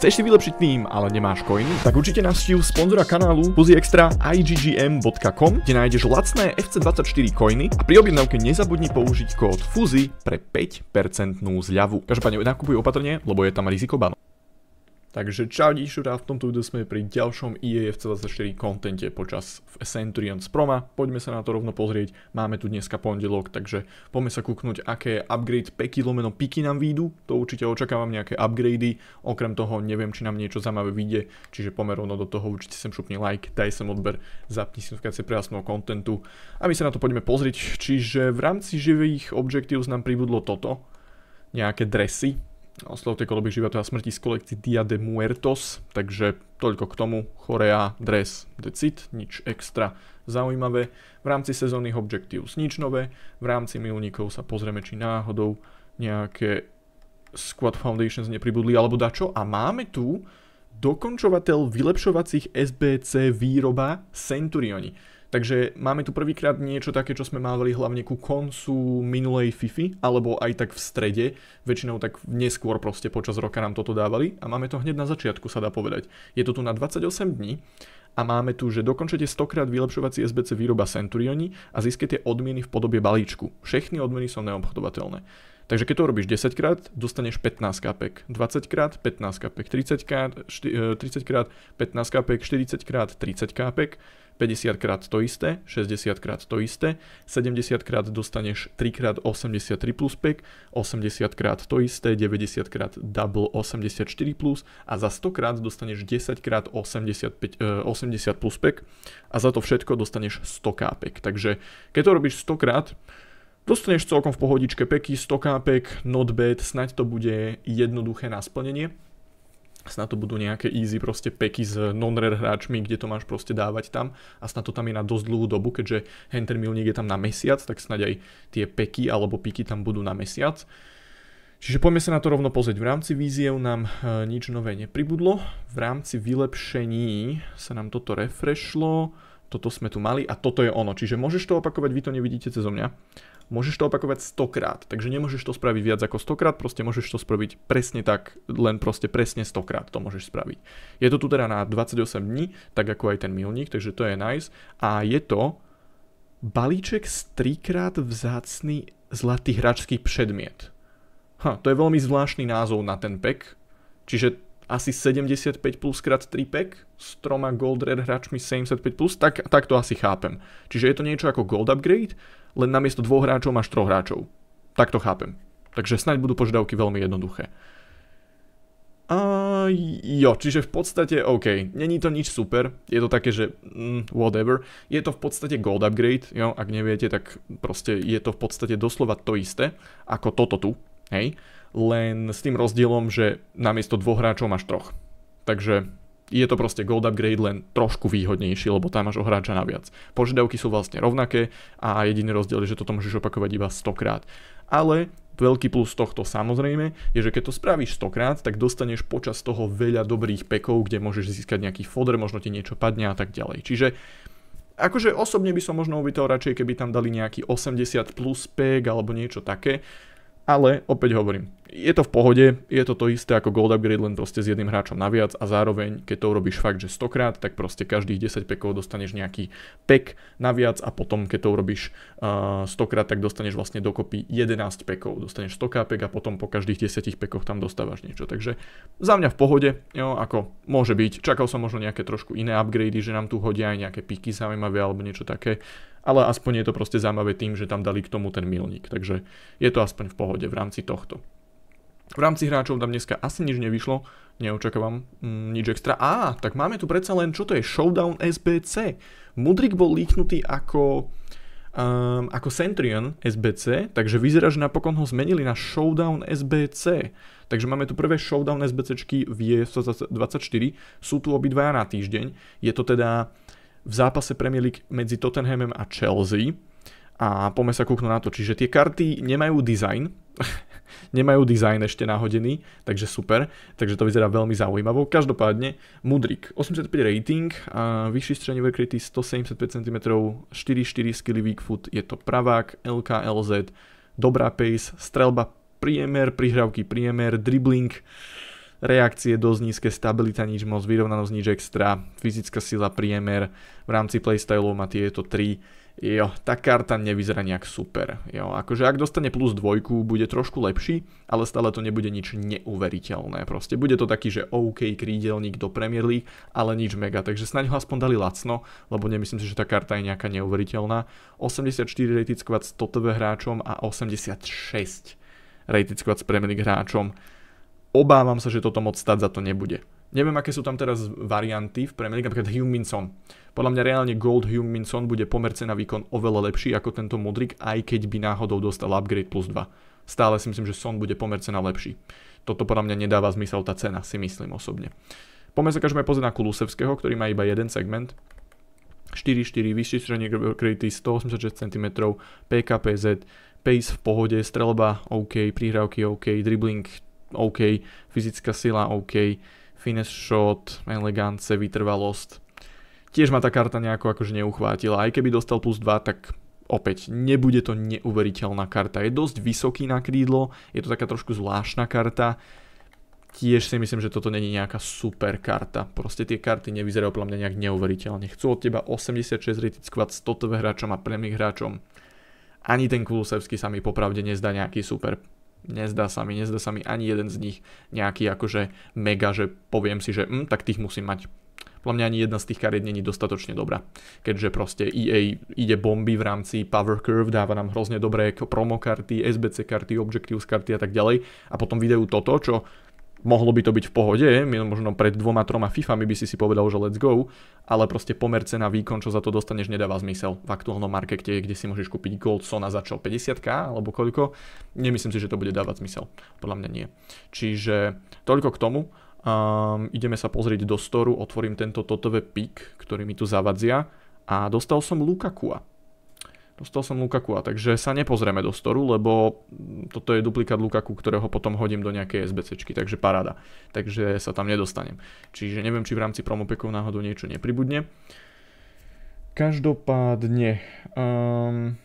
Chceš si vylepšiť tým, ale nemáš koiny, Tak určite navštív sponzora kanálu fuzyextra.iggm.com, kde nájdeš lacné FC24 coiny a pri objednávke nezabudni použiť kód FUZY pre 5% zľavu. Každopádne nakupuj opatrne, lebo je tam riziko banu. Takže čau Dišura, v tomto videu sme pri ďalšom e IEF24 kontente počas Centurions Proma. Poďme sa na to rovno pozrieť, máme tu dneska pondelok, takže poďme sa kúknúť, aké upgrade peky lomeno piky nám výjdu. To určite očakávam nejaké upgradey, okrem toho neviem, či nám niečo zaujímavé vyjde, čiže poďme rovno do toho, určite sem šupni like, daj sem odber, zapni si notifikácie prejasného kontentu a my sa na to poďme pozrieť. Čiže v rámci živých objectives nám pribudlo toto, nejaké dresy, Oslov tej kolobých života a smrti z kolekcie Dia de Muertos, takže toľko k tomu. Chorea, dres, decit, nič extra zaujímavé. V rámci sezónnych objectives nič nové, v rámci milníkov sa pozrieme, či náhodou nejaké Squad Foundations nepribudli alebo dačo. A máme tu dokončovateľ vylepšovacích SBC výroba Centurioni. Takže máme tu prvýkrát niečo také, čo sme mávali hlavne ku koncu minulej FIFA, alebo aj tak v strede, väčšinou tak neskôr proste počas roka nám toto dávali a máme to hneď na začiatku, sa dá povedať. Je to tu na 28 dní a máme tu, že dokončite 100 krát vylepšovací SBC výroba Centurioni a získate odmieny v podobe balíčku. Všechny odmeny sú neobchodovateľné. Takže keď to robíš 10 krát, dostaneš 15 kapek. 20 krát, 15 kapek. 30 krát, 30 krát, 15 kapek. 40 krát, 30 kapek. 50 krát to isté, 60 krát to isté, 70 krát dostaneš 3 krát 83 plus pek, 80 krát to isté, 90 krát double 84 plus a za 100 krát dostaneš 10 krát 85, 80 plus pek a za to všetko dostaneš 100 kápek. Takže keď to robíš 100 krát, dostaneš celkom v pohodičke peky, 100 kápek, not bad, snaď to bude jednoduché na splnenie snad to budú nejaké easy proste peky s non-rare hráčmi, kde to máš proste dávať tam a snad to tam je na dosť dlhú dobu, keďže Hunter Milník je tam na mesiac, tak snad aj tie peky alebo piky tam budú na mesiac. Čiže poďme sa na to rovno pozrieť. V rámci víziev nám e, nič nové nepribudlo. V rámci vylepšení sa nám toto refreshlo. Toto sme tu mali a toto je ono. Čiže môžeš to opakovať, vy to nevidíte cez mňa môžeš to opakovať 100 krát. Takže nemôžeš to spraviť viac ako 100 krát, proste môžeš to spraviť presne tak, len proste presne 100 krát to môžeš spraviť. Je to tu teda na 28 dní, tak ako aj ten milník, takže to je nice. A je to balíček z trikrát vzácný zlatý hračský predmiet. Ha, to je veľmi zvláštny názov na ten pek, čiže asi 75 plus krát 3 pack s troma gold rare hračmi 75 plus, tak, tak to asi chápem. Čiže je to niečo ako gold upgrade, len namiesto dvoch hráčov máš troch hráčov. Tak to chápem. Takže snaď budú požiadavky veľmi jednoduché. A jo, čiže v podstate OK, není to nič super, je to také, že mm, whatever. Je to v podstate gold upgrade, jo, ak neviete, tak proste je to v podstate doslova to isté, ako toto tu, hej. Len s tým rozdielom, že namiesto dvoch hráčov máš troch. Takže je to proste gold upgrade len trošku výhodnejší, lebo tam máš ohráča naviac. Požiadavky sú vlastne rovnaké a jediný rozdiel je, že toto môžeš opakovať iba 100 krát. Ale veľký plus tohto samozrejme je, že keď to spravíš 100 krát, tak dostaneš počas toho veľa dobrých pekov, kde môžeš získať nejaký fodr, možno ti niečo padne a tak ďalej. Čiže akože osobne by som možno uvítal radšej, keby tam dali nejaký 80 plus pek alebo niečo také, ale opäť hovorím, je to v pohode, je to to isté ako gold upgrade, len proste s jedným hráčom naviac a zároveň, keď to urobíš fakt, že 100 krát, tak proste každých 10 pekov dostaneš nejaký pek naviac a potom, keď to urobíš uh, eh, 100 krát, tak dostaneš vlastne dokopy 11 pekov. Dostaneš 100 kápek a potom po každých 10 pekoch tam dostávaš niečo. Takže za mňa v pohode, jo, ako môže byť. Čakal som možno nejaké trošku iné upgrady, že nám tu hodia aj nejaké piky zaujímavé alebo niečo také, ale aspoň je to proste zaujímavé tým, že tam dali k tomu ten milník, takže je to aspoň v pohode v rámci tohto. V rámci hráčov tam dneska asi nič nevyšlo, neočakávam mm, nič extra. Á, tak máme tu predsa len, čo to je, Showdown SBC. Mudrik bol líknutý ako, um, ako Centurion SBC, takže vyzerá, že napokon ho zmenili na Showdown SBC. Takže máme tu prvé Showdown SBCčky v 24 sú tu obidvaja na týždeň. Je to teda v zápase Premier League medzi Tottenhamem a Chelsea a poďme sa kúknúť na to. Čiže tie karty nemajú design, nemajú design ešte nahodený, takže super, takže to vyzerá veľmi zaujímavo. Každopádne, Mudrik, 85 rating, a vyšší strenie krytý 175 cm, 4-4 skilly weak foot, je to pravák, LKLZ, dobrá pace, strelba, priemer, prihrávky, priemer, dribbling, reakcie dosť nízke, stabilita nič moc, vyrovnanosť nič extra, fyzická sila priemer, v rámci playstylov má tieto 3. Jo, tá karta nevyzerá nejak super. Jo, akože ak dostane plus dvojku, bude trošku lepší, ale stále to nebude nič neuveriteľné. Proste bude to taký, že OK krídelník do Premier League, ale nič mega. Takže snaď ho aspoň dali lacno, lebo nemyslím si, že tá karta je nejaká neuveriteľná. 84 rated squad s totové hráčom a 86 rated squad s Premier League hráčom obávam sa, že toto moc stať za to nebude. Neviem, aké sú tam teraz varianty v Premier League, napríklad Huminson. Podľa mňa reálne Gold Huminson bude pomerce na výkon oveľa lepší ako tento Modrik, aj keď by náhodou dostal upgrade plus 2. Stále si myslím, že Son bude pomerce na lepší. Toto podľa mňa nedáva zmysel tá cena, si myslím osobne. Poďme sa každému pozrieť na Kulusevského, ktorý má iba jeden segment. 4-4, vyššie kredity 186 cm, PKPZ, pace v pohode, strelba OK, prihrávky OK, dribbling OK, fyzická sila OK, finesse shot, elegance, vytrvalosť. Tiež ma tá karta nejako akože neuchvátila. Aj keby dostal plus 2, tak opäť nebude to neuveriteľná karta. Je dosť vysoký na krídlo, je to taká trošku zvláštna karta. Tiež si myslím, že toto není nejaká super karta. Proste tie karty nevyzerajú podľa mňa nejak neuveriteľne. Chcú od teba 86 rated squad s hráčom a premých hráčom. Ani ten Kulusevský sa mi popravde nezdá nejaký super Nezdá sa mi, nezdá sa mi ani jeden z nich nejaký akože mega, že poviem si, že mm, tak tých musím mať. Podľa mňa ani jedna z tých kariet není dostatočne dobrá. Keďže proste EA ide bomby v rámci Power Curve, dáva nám hrozne dobré promo karty, SBC karty, Objectives karty a tak ďalej. A potom vydajú toto, čo mohlo by to byť v pohode, možno pred dvoma, troma FIFAmi by si si povedal, že let's go, ale proste pomer na výkon, čo za to dostaneš, nedáva zmysel v aktuálnom markete, kde si môžeš kúpiť Gold Sona začal 50k alebo koľko, nemyslím si, že to bude dávať zmysel. Podľa mňa nie. Čiže toľko k tomu. Um, ideme sa pozrieť do storu, otvorím tento totové pik, ktorý mi tu zavadzia a dostal som Lukakua. Dostal som Lukakua, takže sa nepozrieme do storu, lebo toto je duplikát Lukaku, ktorého potom hodím do nejakej SBCčky, takže paráda. Takže sa tam nedostanem. Čiže neviem, či v rámci promopekov náhodou niečo nepribudne. Každopádne... Um,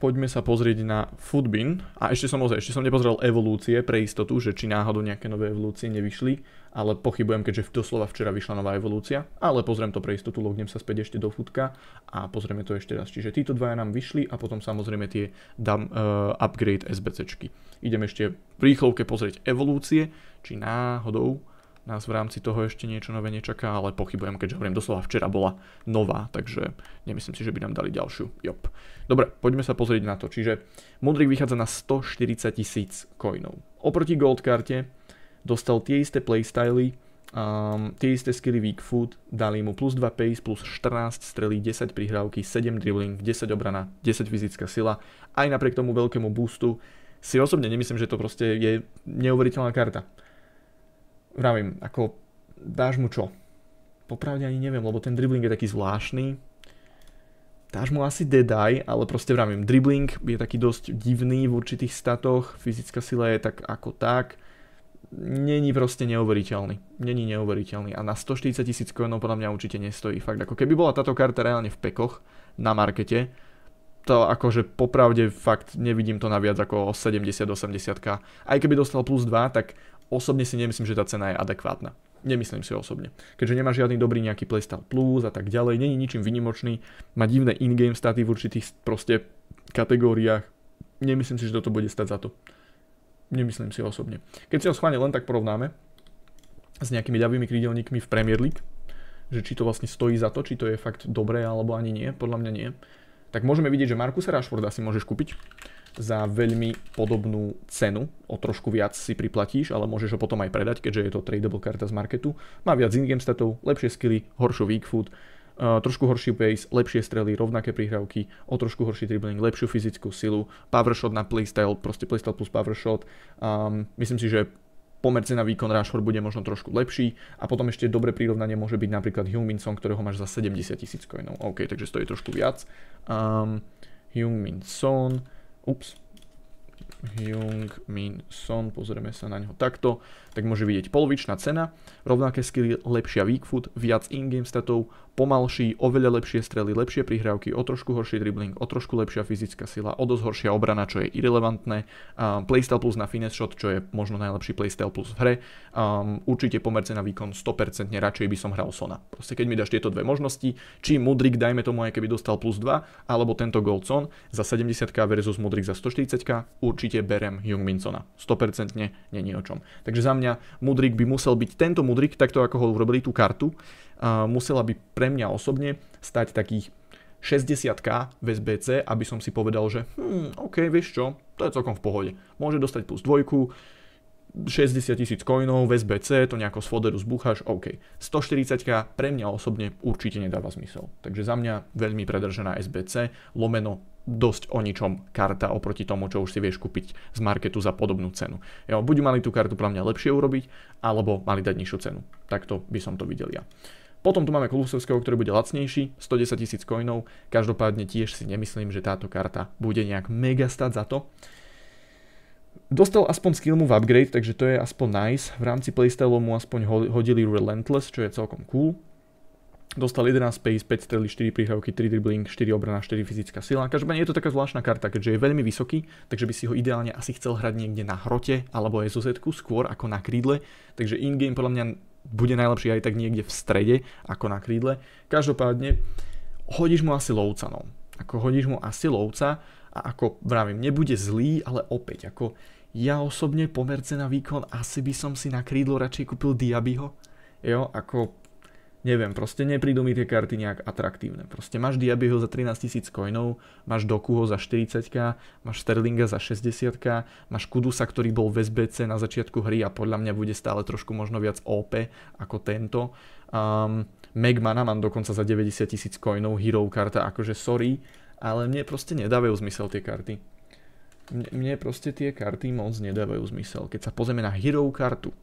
poďme sa pozrieť na Foodbin. A ešte som ozaj, ešte som nepozrel evolúcie pre istotu, že či náhodou nejaké nové evolúcie nevyšli, ale pochybujem, keďže doslova včera vyšla nová evolúcia, ale pozriem to pre istotu, lognem sa späť ešte do foodka a pozrieme to ešte raz. Čiže títo dvaja nám vyšli a potom samozrejme tie dam, uh, upgrade SBCčky. Idem ešte v rýchlovke pozrieť evolúcie, či náhodou nás v rámci toho ešte niečo nové nečaká, ale pochybujem, keďže hovorím, doslova včera bola nová, takže nemyslím si, že by nám dali ďalšiu. Jop. Dobre, poďme sa pozrieť na to. Čiže Modrik vychádza na 140 tisíc coinov. Oproti gold karte dostal tie isté playstyly, um, tie isté skilly weak food, dali mu plus 2 pace, plus 14 strely, 10 prihrávky, 7 dribbling, 10 obrana, 10 fyzická sila. Aj napriek tomu veľkému boostu si osobne nemyslím, že to proste je neuveriteľná karta vravím, ako dáš mu čo? Popravde ani neviem, lebo ten dribbling je taký zvláštny. Dáš mu asi dedaj, ale proste vravím, dribbling je taký dosť divný v určitých statoch, fyzická sila je tak ako tak. Není proste neuveriteľný. Není neuveriteľný. A na 140 tisíc kojenov podľa mňa určite nestojí. Fakt, ako keby bola táto karta reálne v pekoch na markete, to akože popravde fakt nevidím to na viac ako 70-80k. Aj keby dostal plus 2, tak osobne si nemyslím, že tá cena je adekvátna. Nemyslím si osobne. Keďže nemá žiadny dobrý nejaký playstyle plus a tak ďalej, není ničím vynimočný, má divné in-game staty v určitých proste kategóriách. Nemyslím si, že toto bude stať za to. Nemyslím si osobne. Keď si ho schválne len tak porovnáme s nejakými ľavými krídelníkmi v Premier League, že či to vlastne stojí za to, či to je fakt dobré alebo ani nie, podľa mňa nie, tak môžeme vidieť, že Markusa Rashforda si môžeš kúpiť za veľmi podobnú cenu. O trošku viac si priplatíš, ale môžeš ho potom aj predať, keďže je to tradeable karta z marketu. Má viac in-game statov, lepšie skilly, horšiu weak food, e, trošku horší pace, lepšie strely, rovnaké prihrávky, o trošku horší dribbling, lepšiu fyzickú silu, power shot na playstyle, proste playstyle plus power shot. Ehm, myslím si, že pomerce na výkon Rashford bude možno trošku lepší a potom ešte dobre prírovnanie môže byť napríklad Huminson, ktorého máš za 70 tisíc coinov. OK, takže stojí trošku viac. Um, ups, Jung Min Son, pozrieme sa na neho takto tak môže vidieť polovičná cena, rovnaké skilly, lepšia weak foot, viac in-game statov, pomalší, oveľa lepšie strely, lepšie prihrávky, o trošku horší dribbling, o trošku lepšia fyzická sila, o dosť horšia obrana, čo je irrelevantné, um, playstyle plus na finesse shot, čo je možno najlepší playstyle plus v hre, um, určite pomerce na výkon 100% radšej by som hral Sona. Proste keď mi dáš tieto dve možnosti, či Mudrik, dajme tomu, aj keby dostal plus 2, alebo tento Gold Son za 70k versus Mudrik za 140k, určite berem Sona. 100% nie, nie o čom. Takže za mňa mňa mudrik by musel byť tento mudrik, takto ako ho urobili tú kartu, musela by pre mňa osobne stať takých 60k v SBC, aby som si povedal, že hm, OK, vieš čo, to je celkom v pohode. Môže dostať plus dvojku, 60 tisíc coinov v SBC, to nejako z foderu zbúchaš, OK. 140k pre mňa osobne určite nedáva zmysel. Takže za mňa veľmi predržená SBC, lomeno dosť o ničom karta oproti tomu, čo už si vieš kúpiť z marketu za podobnú cenu. Jo, buď mali tú kartu pre mňa lepšie urobiť, alebo mali dať nižšiu cenu. Takto by som to videl ja. Potom tu máme Kulusevského, ktorý bude lacnejší, 110 tisíc coinov, každopádne tiež si nemyslím, že táto karta bude nejak mega stať za to. Dostal aspoň skill v upgrade, takže to je aspoň nice. V rámci playstyle mu aspoň hodili Relentless, čo je celkom cool. Dostal 11 pace, 5 strely, 4 prihrávky, 3 dribbling, 4 obrana, 4 fyzická sila. Každopádne je to taká zvláštna karta, keďže je veľmi vysoký, takže by si ho ideálne asi chcel hrať niekde na hrote alebo aj SOZ skôr ako na krídle. Takže in-game podľa mňa bude najlepší aj tak niekde v strede ako na krídle. Každopádne hodíš mu asi lovca, no. Ako hodíš mu asi lovca a ako vravím, nebude zlý, ale opäť ako ja osobne pomerce na výkon asi by som si na krídlo radšej kúpil Diabyho. Jo, ako Neviem, proste neprídu mi tie karty nejak atraktívne. Proste máš Diabyho za 13 tisíc coinov, máš Dokuho za 40 máš Sterlinga za 60 máš Kudusa, ktorý bol v SBC na začiatku hry a podľa mňa bude stále trošku možno viac OP ako tento. Um, Megmana mám dokonca za 90 tisíc coinov, Hero karta, akože sorry, ale mne proste nedávajú zmysel tie karty. Mne, mne proste tie karty moc nedávajú zmysel. Keď sa pozrieme na Hero kartu,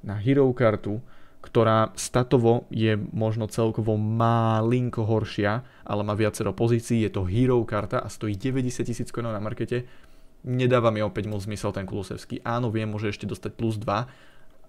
na Hero kartu, ktorá statovo je možno celkovo malinko horšia, ale má viacero pozícií, je to hero karta a stojí 90 tisíc konov na markete. Nedáva mi opäť moc zmysel ten Kulusevský. Áno, viem, môže ešte dostať plus 2,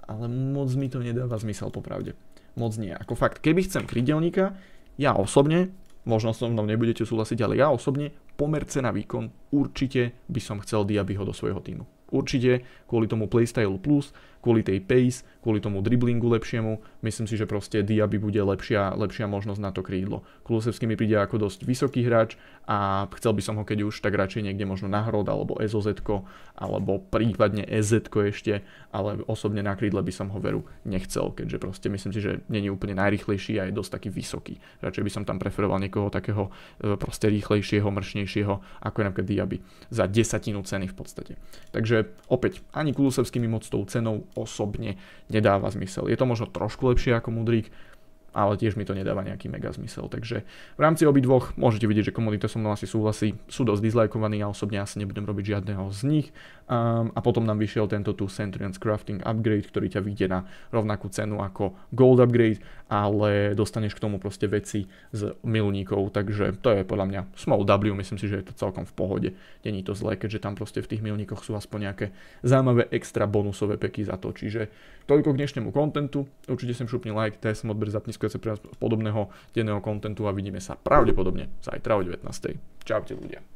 ale moc mi to nedáva zmysel popravde. Moc nie. Ako fakt, keby chcem krydelníka, ja osobne, možno so mnou nebudete súhlasiť, ale ja osobne, pomer cena výkon, určite by som chcel Diabyho do svojho týmu. Určite kvôli tomu playstylu plus, kvôli tej pace, kvôli tomu driblingu lepšiemu, myslím si, že proste Diaby bude lepšia, lepšia možnosť na to krídlo. Kulusevský mi príde ako dosť vysoký hráč a chcel by som ho keď už, tak radšej niekde možno na Hrod alebo SOZ alebo prípadne EZ ešte, ale osobne na krídle by som ho veru nechcel, keďže proste myslím si, že není úplne najrychlejší a je dosť taký vysoký. Radšej by som tam preferoval niekoho takého e, proste rýchlejšieho, mršnejšieho, ako je napríklad Diaby, za desatinu ceny v podstate. Takže opäť ani Kulusevský mi moc tou cenou osobne nedáva zmysel. Je to možno trošku lepšie ako Mudrík, ale tiež mi to nedáva nejaký mega zmysel. Takže v rámci obidvoch môžete vidieť, že komodita so mnou asi súhlasí, sú dosť dislikovaní, ja osobne asi nebudem robiť žiadneho z nich. Um, a potom nám vyšiel tento tu Centurions Crafting Upgrade, ktorý ťa vyjde na rovnakú cenu ako Gold Upgrade, ale dostaneš k tomu proste veci z milníkov, takže to je podľa mňa small W, myslím si, že je to celkom v pohode. Není to zlé, keďže tam proste v tých milníkoch sú aspoň nejaké zaujímavé extra bonusové peky za to. Čiže toľko k dnešnému kontentu, určite sem šupni like, TS odber zapni týkajúce pre nás podobného denného kontentu a vidíme sa pravdepodobne zajtra o 19. Čaute ľudia.